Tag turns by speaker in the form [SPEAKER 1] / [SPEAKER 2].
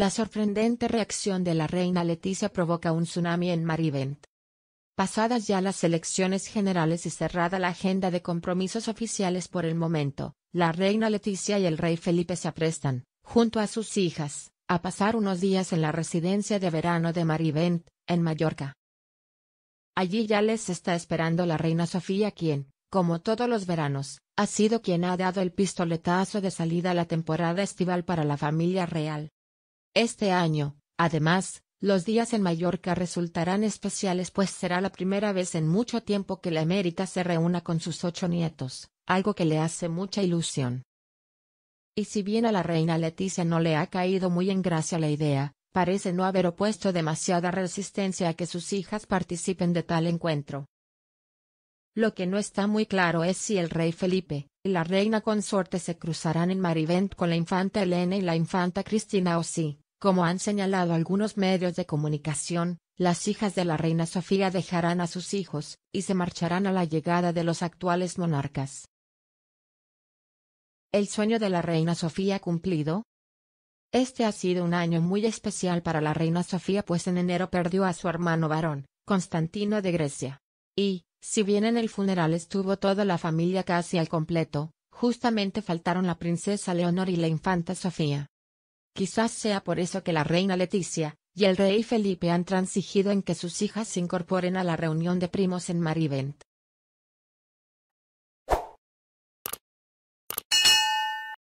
[SPEAKER 1] La sorprendente reacción de la reina Leticia provoca un tsunami en Marivent. Pasadas ya las elecciones generales y cerrada la agenda de compromisos oficiales por el momento, la reina Leticia y el rey Felipe se aprestan, junto a sus hijas, a pasar unos días en la residencia de verano de Marivent, en Mallorca. Allí ya les está esperando la reina Sofía quien, como todos los veranos, ha sido quien ha dado el pistoletazo de salida a la temporada estival para la familia real. Este año, además, los días en Mallorca resultarán especiales pues será la primera vez en mucho tiempo que la emérita se reúna con sus ocho nietos, algo que le hace mucha ilusión. Y si bien a la reina Leticia no le ha caído muy en gracia la idea, parece no haber opuesto demasiada resistencia a que sus hijas participen de tal encuentro. Lo que no está muy claro es si el rey Felipe, la reina consorte se cruzarán en Marivent con la infanta Elena y la infanta Cristina o sí, como han señalado algunos medios de comunicación, las hijas de la reina Sofía dejarán a sus hijos, y se marcharán a la llegada de los actuales monarcas. ¿El sueño de la reina Sofía cumplido? Este ha sido un año muy especial para la reina Sofía pues en enero perdió a su hermano varón, Constantino de Grecia. Y, si bien en el funeral estuvo toda la familia casi al completo, justamente faltaron la princesa Leonor y la infanta Sofía. Quizás sea por eso que la reina Leticia y el rey Felipe han transigido en que sus hijas se incorporen a la reunión de primos en Marivent.